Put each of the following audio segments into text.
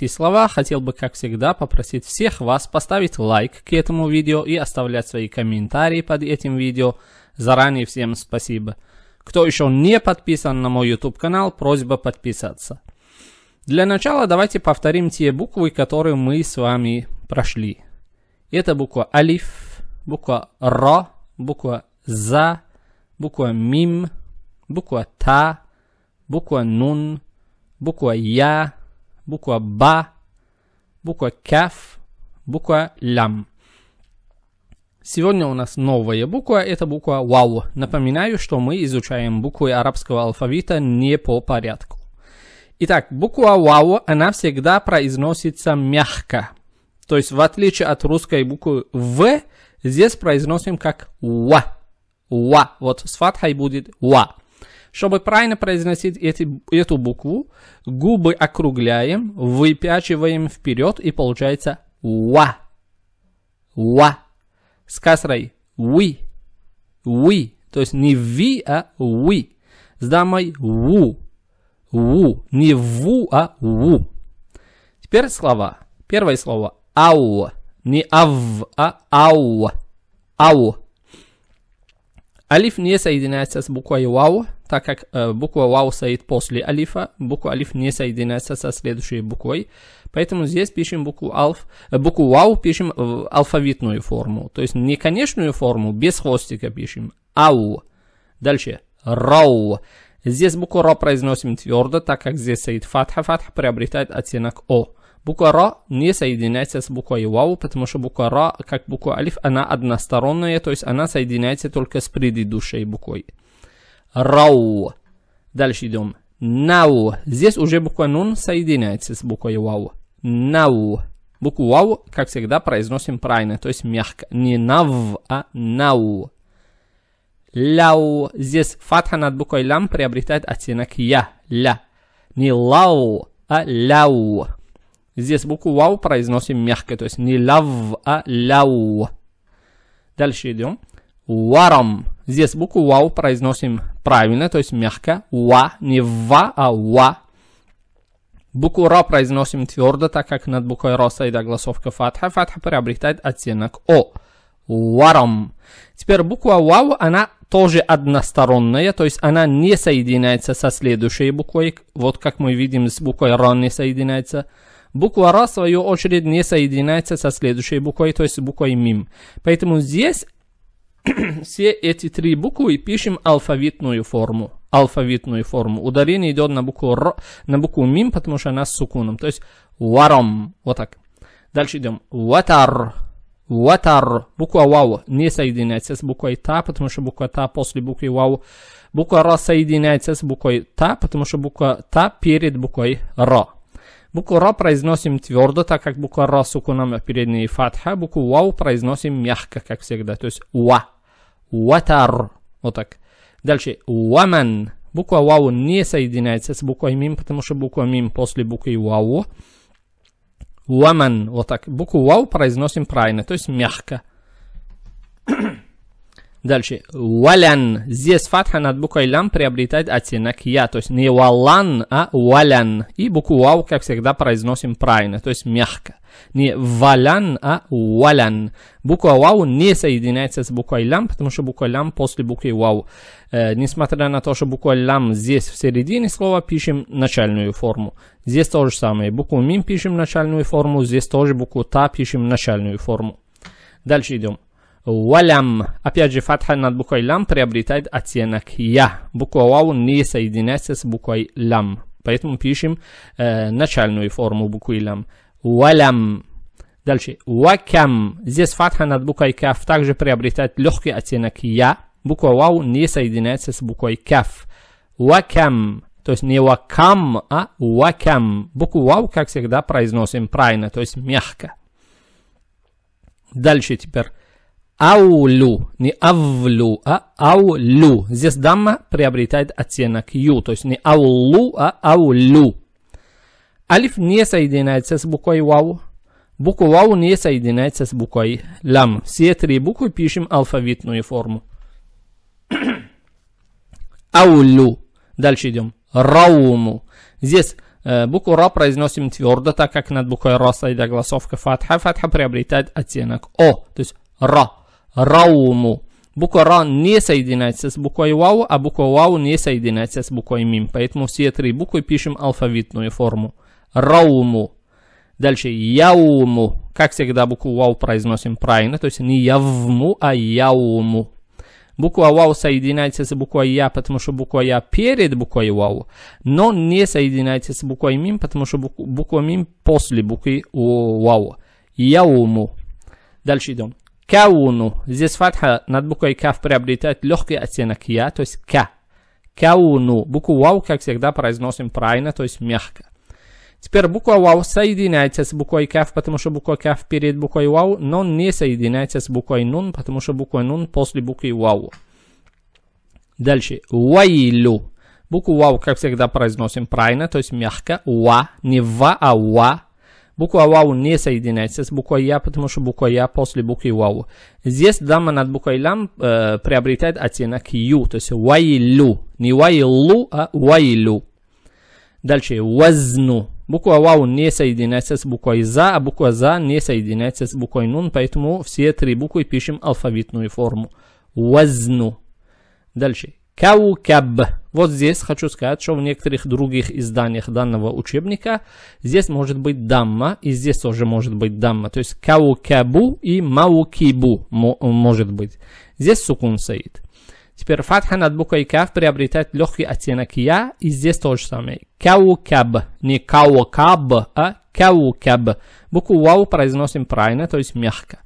эти слова, хотел бы, как всегда, попросить всех вас поставить лайк к этому видео и оставлять свои комментарии под этим видео. Заранее всем спасибо. Кто еще не подписан на мой YouTube канал, просьба подписаться. Для начала давайте повторим те буквы, которые мы с вами прошли. Это буква Алиф, буква ро, буква За, буква Мим, буква Та, буква Нун, буква Я, буква Ба, буква Каф, буква Лям. Сегодня у нас новая буква, это буква Вау. Напоминаю, что мы изучаем буквы арабского алфавита не по порядку. Итак, буква Вау, она всегда произносится мягко. То есть, в отличие от русской буквы В, здесь произносим как Ва. Ва. Вот с фатхой будет Ва. Чтобы правильно произносить эти, эту букву, губы округляем, выпячиваем вперед и получается «ва». «Ва». С касрой «ви». «Ви». То есть не «ви», а «ви». С дамой «ву». «Ву». Не «ву», а «ву». Теперь слова. Первое слово «ау». Не «ав», а «ау». «Ау». Алиф не соединяется с буквой «вау» так как э, буква вау стоит после алифа, буква алиф не соединяется со следующей буквой, поэтому здесь пишем букву алф, э, букву вау пишем в алфавитную форму, то есть не конечную форму, без хвостика пишем, ау. Дальше, рау. Здесь букву ра произносим твердо, так как здесь стоит фатха, фатха приобретает оттенок о. Буква Ра не соединяется с буквой Вау, потому что буква Ра, как буква Алиф, она односторонняя, то есть она соединяется только с предыдущей буквой. Рау. Дальше идем. Нау. Здесь уже буква нун соединяется с буквой вау. Нау. Букву вау, как всегда, произносим правильно, то есть мягко. Не нав, а нау. Ляу. Здесь фатха над буквой лям приобретает оттенок я. Ля. Не лау, а ляу. Здесь букву вау произносим мягко, то есть не лав, а ляу. Дальше идем. Варам. Здесь букву вау произносим правильно, то есть мягко. Ва, не ва, а ва. Букву Ра произносим твердо, так как над буквой Ра стоит огласовка фатха. Фатха приобретает оттенок О. Варом. Теперь буква Вау, она тоже односторонняя, то есть она не соединяется со следующей буквой. Вот как мы видим, с буквой Ра не соединяется. Буква Ра, в свою очередь, не соединяется со следующей буквой, то есть с буквой Мим. Поэтому здесь все эти три буквы пишем алфавитную форму. Алфавитную форму. Ударение идет на букву Р, на букву Мим, потому что она с сукуном. То есть варом. Вот так. Дальше идем. Ватар. Ватар. Буква Вау не соединяется с буквой Та, потому что буква Та после буквы Вау. Буква Р соединяется с буквой Та, потому что буква Та перед буквой Р. Букву Ра произносим твердо, так как буква Ра сукуном передняя и фатха. Букву Вау произносим мягко, как всегда. То есть Ва. Ватар. Вот так. Дальше. Уаман. Буква Вау не соединяется с буквой Мим, потому что буква Мим после буквы Вау. Уаман. Вот так. Букву Вау произносим правильно, то есть мягко. Дальше. Валян. Здесь фатха над буквой лям приобретает оттенок я. То есть не валан, а валян. И букву вау, как всегда, произносим правильно. То есть мягко. Не валян, а валян. Буква вау не соединяется с буквой лям, потому что буква лям после буквы вау. Э, несмотря на то, что буква лям здесь в середине слова, пишем начальную форму. Здесь то же самое. Букву мим пишем начальную форму, здесь тоже букву та пишем начальную форму. Дальше идем. Валям, опять же, фатха над буквой лам приобретает оттенок я. Буква вау не соединяется с буквой лам. Поэтому пишем э, начальную форму буквы лам. Валям. Дальше. Вакам. Здесь фатха над буквой каф также приобретает легкий оттенок я. Буква вау не соединяется с буквой каф. Вакам. То есть не вакам, а вакам. Букву вау, как всегда, произносим правильно, то есть мягко. Дальше теперь аулю, не авлю, а аулю. Здесь дамма приобретает оттенок ю, то есть не аулу, а аулю. Алиф не соединяется с буквой вау. Буква вау не соединяется с буквой лам. Все три буквы пишем алфавитную форму. аулю. Дальше идем. Рауму. Здесь э, букву Ра произносим твердо, так как над буквой Ра стоит огласовка фатха. Фатха приобретает оттенок О, то есть Ра raumul. Буква РА не соединяется с буквой ВАУ, а буква ВАУ не соединяется с буквой МИМ. Поэтому все три буквы пишем алфавитную форму. Рауму. Дальше яуму. Как всегда букву вау произносим правильно, то есть не явму, а яуму. Буква вау соединяется с буквой я, потому что буква я перед буквой вау, но не соединяется с буквой мим, потому что буква мим после буквы вау. Яуму. Дальше идем. Кауну. Здесь фатха над буквой К приобретает легкий оттенок Я, то есть К. Кауну. Букву Вау, как всегда, произносим правильно, то есть мягко. Теперь буква Вау соединяется с буквой К, потому что буква каф перед буквой Вау, но не соединяется с буквой Нун, потому что буква Нун после буквы Вау. Дальше. Вайлю. Букву Вау, как всегда, произносим правильно, то есть мягко. Ва. Не Ва, а Ва. Буква вау не соединяется с буквой я, потому что буква я после буквы вау. Здесь дама над буквой лям э, приобретает оттенок ю, то есть вайлю. Не вайлу, а вайлю. Дальше вазну. Буква вау не соединяется с буквой за, а буква за не соединяется с буквой нун, поэтому все три буквы пишем алфавитную форму. Вазну. Дальше. Каукаб. Вот здесь хочу сказать, что в некоторых других изданиях данного учебника здесь может быть дамма, и здесь тоже может быть дамма. То есть каукабу и маукибу может быть. Здесь сукун стоит. Теперь фатха над буквой кав приобретает легкий оттенок я, и здесь то же самое. Каукаб, не каукаб, а каукаб. Букву вау произносим правильно, то есть мягко.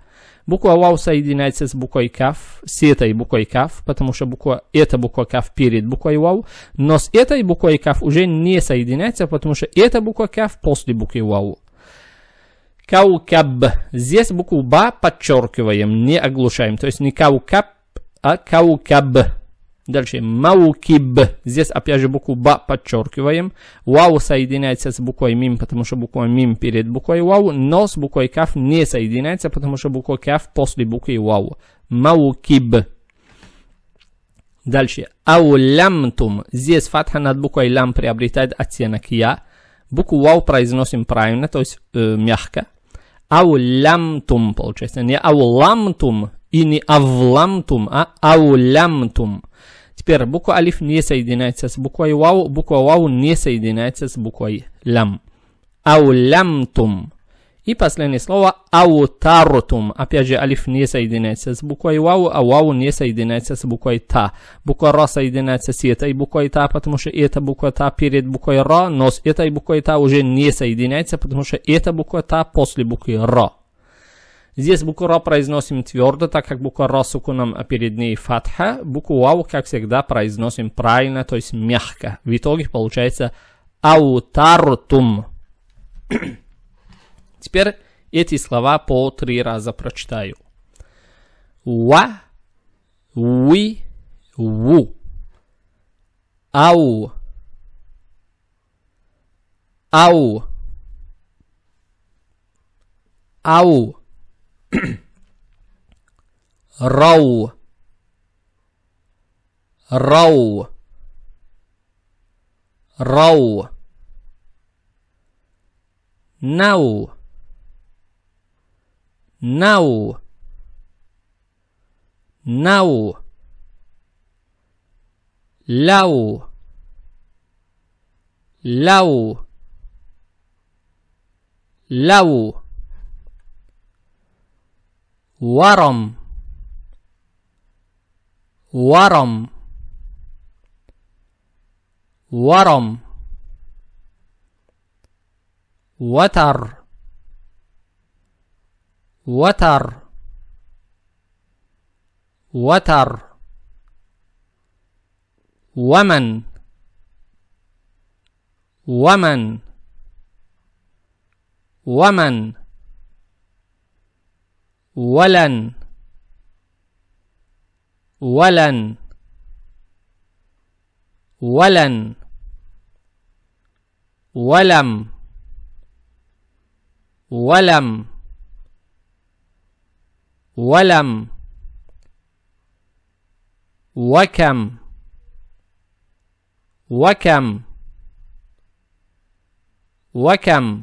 Буква вау соединяется с буквой каф, с этой буквой каф, потому что буква, эта буква каф перед буквой вау, но с этой буквой каф уже не соединяется, потому что эта буква каф после буквы вау. Каукаб. Здесь букву ба подчеркиваем, не оглушаем. То есть не каукаб, а каукаб. Дальше маукиб. Здесь опять же букву ба подчеркиваем. Вау соединяется с буквой мим, потому что буква мим перед буквой вау, но с буквой каф не соединяется, потому что буква каф после буквы вау. Маукиб. Дальше. Аулямтум. Здесь фатха над буквой лам приобретает оттенок я. Букву вау произносим правильно, то есть э, мягко. Аулямтум получается. Не ауламтум и не авламтум, а аулямтум. Теперь буква алиф не соединяется с буквой вау, буква вау не соединяется с буквой лям. Аулямтум. И последнее слово аутарутум. Опять же, алиф не соединяется с буквой вау, а вау не соединяется с буквой та. Буква ра соединяется с этой буквой та, потому что эта буква та перед буквой ра, но с этой буквой та уже не соединяется, потому что эта буква та после буквы ра. Здесь букву Ра произносим твердо, так как буква Ра сукуном, а перед ней фатха. Букву Вау, как всегда, произносим правильно, то есть мягко. В итоге получается аутартум. Теперь эти слова по три раза прочитаю. Ва, уи, ву. Ау. Ау. Ау. رو رو رو نو نو نو لو لو لو ورم ورم ورم وتر وتر وتر ومن ومن ومن ولن ولن ولن ولم ولم ولم وكم وكم وكم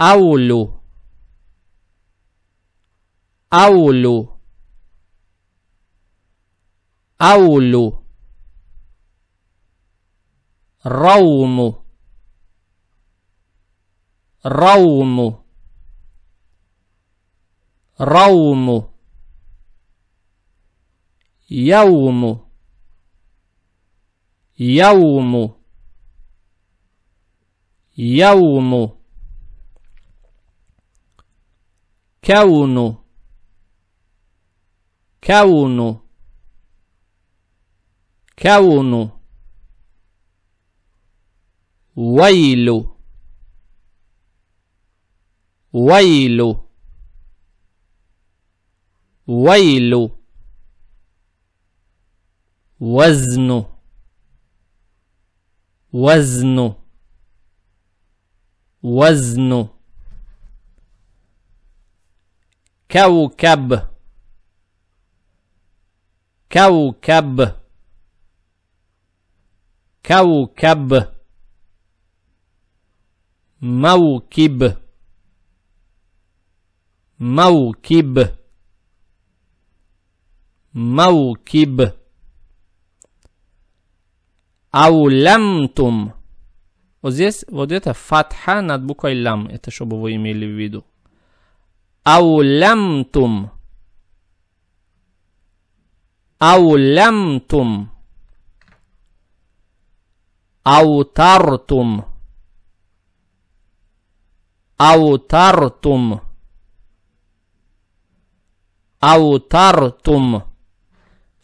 أولو أولو أولو روم روم روم يوم يوم يوم كون كون كون ويل ويل ويل وزن وزن وزن كوكب كوكب كوكب موكب موكب موكب أولمتم وزيس وديت فتحة نتبوكا اللام إتشو بوو يميلي فيديو أولمتم أولمتم أو أولمتم أوترتم أوترتم أوترتم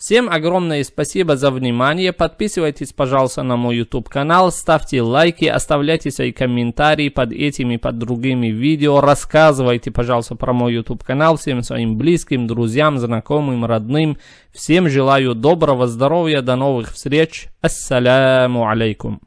Всем огромное спасибо за внимание. Подписывайтесь, пожалуйста, на мой YouTube канал, ставьте лайки, оставляйте свои комментарии под этими, под другими видео. Рассказывайте, пожалуйста, про мой YouTube канал всем своим близким, друзьям, знакомым, родным. Всем желаю доброго здоровья, до новых встреч. Ассаляму алейкум.